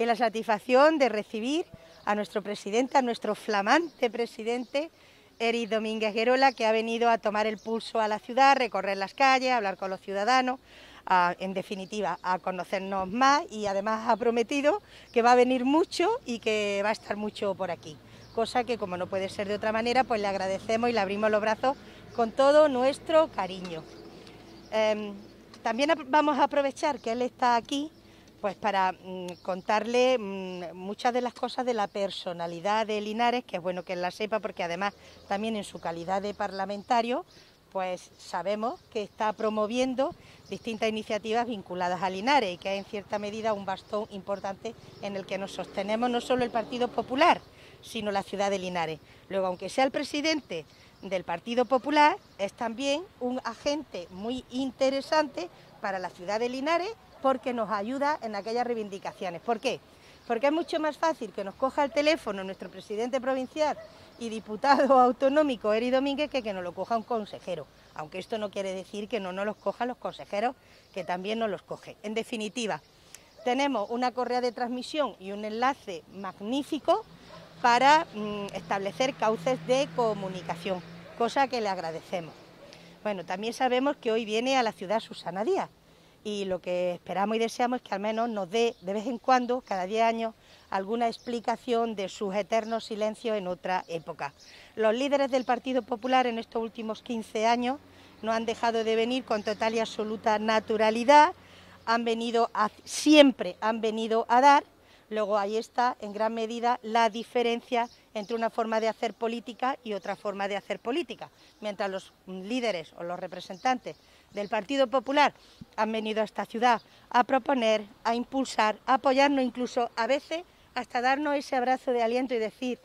que la satisfacción de recibir a nuestro presidente, a nuestro flamante presidente, ...Eri Domínguez Guerola, que ha venido a tomar el pulso a la ciudad, recorrer las calles, hablar con los ciudadanos, en definitiva, a conocernos más y además ha prometido que va a venir mucho y que va a estar mucho por aquí. Cosa que, como no puede ser de otra manera, pues le agradecemos y le abrimos los brazos con todo nuestro cariño. Em, también vamos a aprovechar que él está aquí pues para mm, contarle mm, muchas de las cosas de la personalidad de Linares, que es bueno que la sepa porque además también en su calidad de parlamentario, pues sabemos que está promoviendo distintas iniciativas vinculadas a Linares y que hay en cierta medida un bastón importante en el que nos sostenemos no solo el Partido Popular, sino la ciudad de Linares. Luego, aunque sea el presidente del Partido Popular, es también un agente muy interesante para la ciudad de Linares porque nos ayuda en aquellas reivindicaciones. ¿Por qué? Porque es mucho más fácil que nos coja el teléfono nuestro presidente provincial y diputado autonómico Eri Domínguez que que nos lo coja un consejero. Aunque esto no quiere decir que no nos los cojan los consejeros, que también nos los coge. En definitiva, tenemos una correa de transmisión y un enlace magnífico para mm, establecer cauces de comunicación, cosa que le agradecemos. Bueno, también sabemos que hoy viene a la ciudad Susana Díaz, y lo que esperamos y deseamos es que al menos nos dé de vez en cuando, cada 10 años, alguna explicación de sus eternos silencios en otra época. Los líderes del Partido Popular en estos últimos 15 años no han dejado de venir con total y absoluta naturalidad, han venido a, siempre han venido a dar, luego ahí está en gran medida la diferencia entre una forma de hacer política y otra forma de hacer política. Mientras los mm, líderes o los representantes del Partido Popular han venido a esta ciudad a proponer, a impulsar, a apoyarnos incluso a veces hasta darnos ese abrazo de aliento y decir,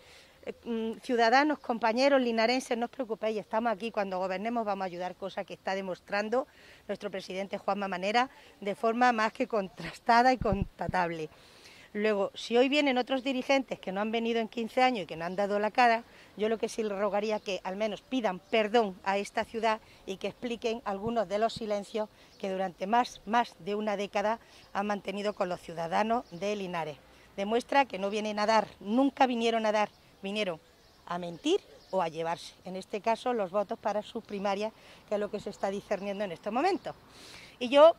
eh, mm, ciudadanos, compañeros linarenses, no os preocupéis, estamos aquí, cuando gobernemos vamos a ayudar, cosa que está demostrando nuestro presidente Juanma Manera de forma más que contrastada y constatable. Luego, si hoy vienen otros dirigentes que no han venido en 15 años y que no han dado la cara, yo lo que sí les rogaría que al menos pidan perdón a esta ciudad y que expliquen algunos de los silencios que durante más, más de una década han mantenido con los ciudadanos de Linares. Demuestra que no vienen a dar, nunca vinieron a dar, vinieron a mentir o a llevarse, en este caso los votos para su primaria, que es lo que se está discerniendo en este momento. Y yo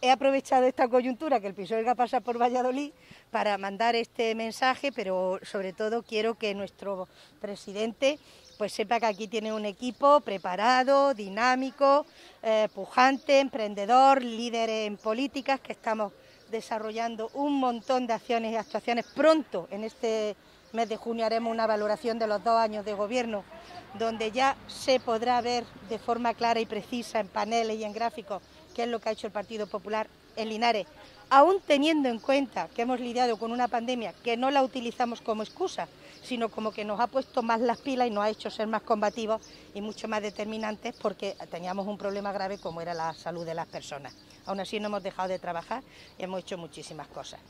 he aprovechado esta coyuntura que el pisoelga pasa por Valladolid para mandar este mensaje, pero sobre todo quiero que nuestro presidente pues sepa que aquí tiene un equipo preparado, dinámico, eh, pujante, emprendedor, líder en políticas, que estamos desarrollando un montón de acciones y actuaciones pronto en este mes de junio haremos una valoración de los dos años de gobierno, donde ya se podrá ver de forma clara y precisa en paneles y en gráficos qué es lo que ha hecho el Partido Popular en Linares, aún teniendo en cuenta que hemos lidiado con una pandemia que no la utilizamos como excusa, sino como que nos ha puesto más las pilas y nos ha hecho ser más combativos y mucho más determinantes porque teníamos un problema grave como era la salud de las personas. Aún así no hemos dejado de trabajar y hemos hecho muchísimas cosas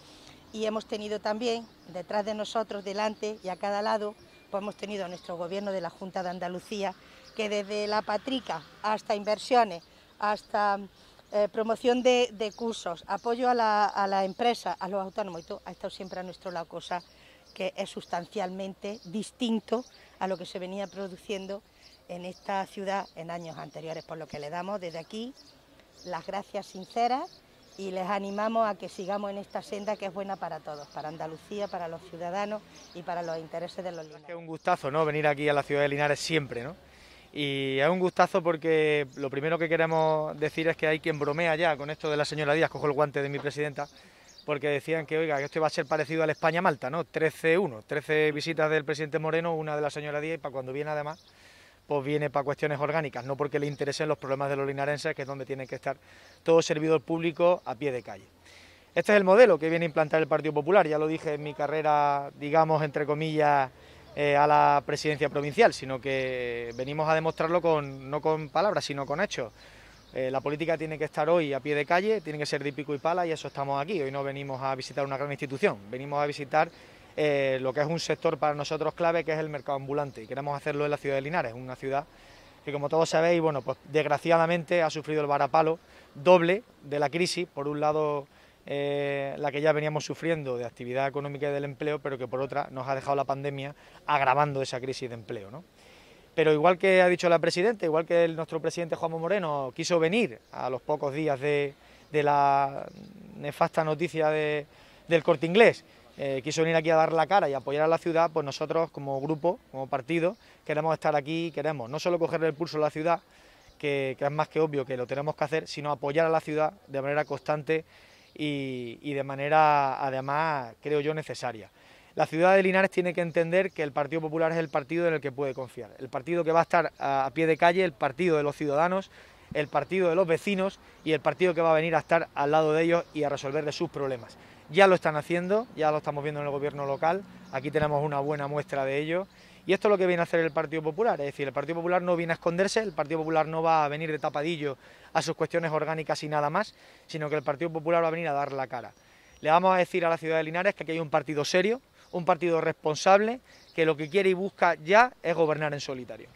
y hemos tenido también detrás de nosotros, delante y a cada lado, pues hemos tenido a nuestro gobierno de la Junta de Andalucía, que desde la patrica hasta inversiones, hasta eh, promoción de, cursos, apoyo a la, a empresa, a los autónomos y ha estado siempre a nuestro lado, cosa que es sustancialmente distinto a lo que se venía produciendo en esta ciudad en años anteriores, por lo que le damos desde aquí las gracias sinceras y les animamos a que sigamos en esta senda que es buena para todos, para Andalucía, para los ciudadanos y para los intereses de los linares. Es un gustazo, ¿no? Venir aquí a la ciudad de Linares siempre, ¿no? Y es un gustazo porque lo primero que queremos decir es que hay quien bromea ya con esto de la señora Díaz, cojo el guante de mi presidenta, porque decían que, oiga, que esto va a ser parecido al España-Malta, ¿no? 13-1, 13 visitas del presidente Moreno, una de la señora Díaz, y para cuando viene además pues viene para cuestiones orgánicas, no porque le interesen los problemas de los linarenses, que es donde tiene que estar todo servidor público a pie de calle. Este es el modelo que viene a implantar el Partido Popular, ya lo dije en mi carrera, digamos, entre comillas, eh, a la presidencia provincial, sino que venimos a demostrarlo con, no con palabras, sino con hechos. Eh, la política tiene que estar hoy a pie de calle, tiene que ser de pico y pala y eso estamos aquí. Hoy no venimos a visitar una gran institución, venimos a visitar eh, lo que es un sector para nosotros clave, que es el mercado ambulante, y queremos hacerlo en la ciudad de Linares, una ciudad que como todos sabéis, bueno, pues desgraciadamente ha sufrido el varapalo doble de la crisis, por un lado eh, la que ya veníamos sufriendo de actividad económica y del empleo, pero que por otra nos ha dejado la pandemia agravando esa crisis de empleo. ¿no? Pero igual que ha dicho la presidenta, igual que nuestro presidente Juan Moreno quiso venir a los pocos días de, la nefasta noticia del corte inglés, eh, quiso venir aquí a dar la cara y apoyar a la ciudad, pues nosotros como grupo, como partido, queremos estar aquí, queremos no solo coger el pulso a la ciudad, que, es más que obvio que lo tenemos que hacer, sino apoyar a la ciudad de manera constante y, de manera, además, creo yo, necesaria. La ciudad de Linares tiene que entender que el Partido Popular es el partido en el que puede confiar, el partido que va a estar a, pie de calle, el partido de los ciudadanos, el partido de los vecinos y el partido que va a venir a estar al lado de ellos y a resolverles sus problemas ya lo están haciendo, ya lo estamos viendo en el gobierno local, aquí tenemos una buena muestra de ello. Y esto es lo que viene a hacer el Partido Popular, es decir, el Partido Popular no viene a esconderse, el Partido Popular no va a venir de tapadillo a sus cuestiones orgánicas y nada más, sino que el Partido Popular va a venir a dar la cara. Le vamos a decir a la ciudad de Linares que aquí hay un partido serio, un partido responsable, que lo que quiere y busca ya es gobernar en solitario.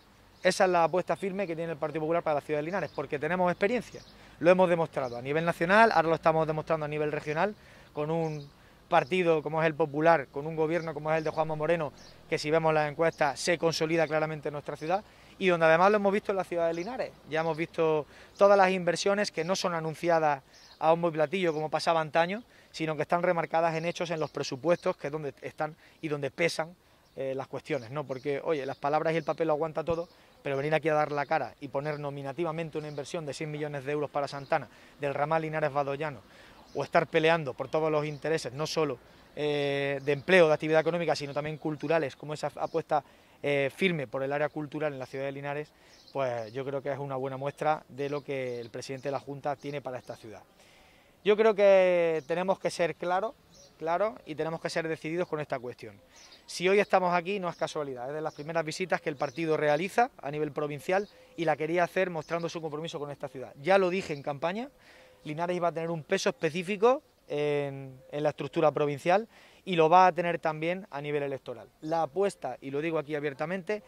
Esa es la apuesta firme que tiene el Partido Popular para la ciudad de Linares, porque tenemos experiencia, lo hemos demostrado a nivel nacional, ahora lo estamos demostrando a nivel regional, con un partido como es el Popular, con un gobierno como es el de Juanma Moreno, que si vemos las encuestas se consolida claramente en nuestra ciudad y donde además lo hemos visto en la ciudad de Linares. Ya hemos visto todas las inversiones que no son anunciadas a un y platillo como pasaba antaño, sino que están remarcadas en hechos en los presupuestos, que es donde están y donde pesan eh, las cuestiones, ¿no? Porque, oye, las palabras y el papel lo aguanta todo, pero venir aquí a dar la cara y poner nominativamente una inversión de 100 millones de euros para Santana, del ramal Linares-Badollano, o estar peleando por todos los intereses, no solo eh, de empleo, de actividad económica, sino también culturales, como esa apuesta eh, firme por el área cultural en la ciudad de Linares, pues yo creo que es una buena muestra de lo que el presidente de la Junta tiene para esta ciudad. Yo creo que tenemos que ser claros, claros y tenemos que ser decididos con esta cuestión. Si hoy estamos aquí no es casualidad, es de las primeras visitas que el partido realiza a nivel provincial y la quería hacer mostrando su compromiso con esta ciudad. Ya lo dije en campaña, Linares iba a tener un peso específico en, en, la estructura provincial y lo va a tener también a nivel electoral. La apuesta, y lo digo aquí abiertamente,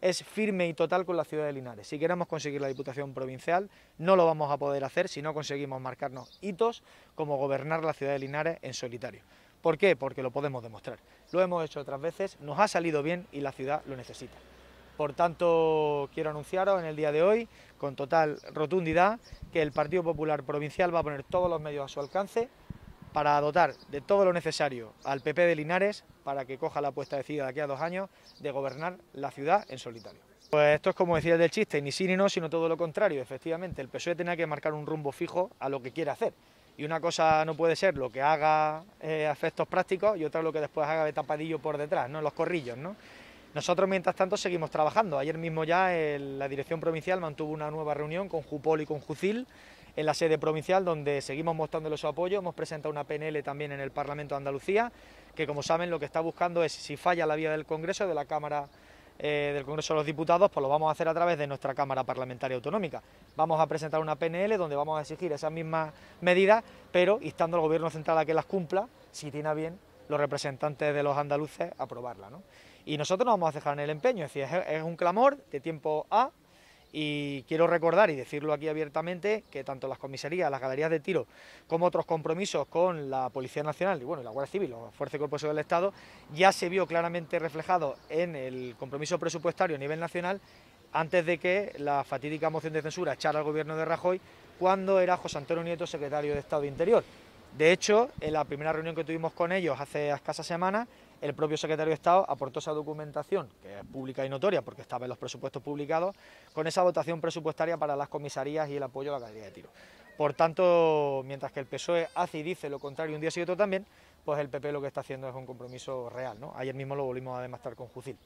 es firme y total con la ciudad de Linares. Si queremos conseguir la Diputación Provincial, no lo vamos a poder hacer si no conseguimos marcarnos hitos como gobernar la ciudad de Linares en solitario. ¿Por qué? Porque lo podemos demostrar. Lo hemos hecho otras veces, nos ha salido bien y la ciudad lo necesita. Por tanto, quiero anunciaros en el día de hoy, con total rotundidad, que el Partido Popular Provincial va a poner todos los medios a su alcance para dotar de todo lo necesario al PP de Linares para que coja la apuesta decidida de aquí a dos años de gobernar la ciudad en solitario. Pues esto es como decía el del chiste, ni sí ni no, sino todo lo contrario. Efectivamente, el PSOE tenía que marcar un rumbo fijo a lo que quiere hacer. Y una cosa no puede ser lo que haga eh, efectos prácticos y otra lo que después haga de tapadillo por detrás, ¿no? los corrillos. ¿no? Nosotros, mientras tanto, seguimos trabajando. Ayer mismo ya la Dirección Provincial mantuvo una nueva reunión con Jupol y con Jucil en la sede provincial, donde seguimos mostrándole su apoyo. Hemos presentado una PNL también en el Parlamento de Andalucía, que, como saben, lo que está buscando es, si falla la vía del Congreso, de la Cámara eh, del Congreso de los Diputados, pues lo vamos a hacer a través de nuestra Cámara Parlamentaria Autonómica. Vamos a presentar una PNL donde vamos a exigir esas mismas medidas, pero instando al Gobierno Central a que las cumpla, si tiene a bien los representantes de los andaluces aprobarla. ¿no? Y nosotros nos vamos a dejar en el empeño, es es un clamor de tiempo A y quiero recordar y decirlo aquí abiertamente que tanto las comisarías, las galerías de tiro, como otros compromisos con la Policía Nacional y bueno, la Guardia Civil, la Fuerza y Cuerpo del Estado, ya se vio claramente reflejado en el compromiso presupuestario a nivel nacional antes de que la fatídica moción de censura echara al gobierno de Rajoy cuando era José Antonio Nieto secretario de Estado de Interior. De hecho, en la primera reunión que tuvimos con ellos hace escasas semanas, el propio secretario de Estado aportó esa documentación, que es pública y notoria porque estaba en los presupuestos publicados, con esa votación presupuestaria para las comisarías y el apoyo a la calidad de tiro. Por tanto, mientras que el PSOE hace y dice lo contrario un día y otro también, pues el PP lo que está haciendo es un compromiso real. ¿no? Ayer mismo lo volvimos a demostrar con Jucil.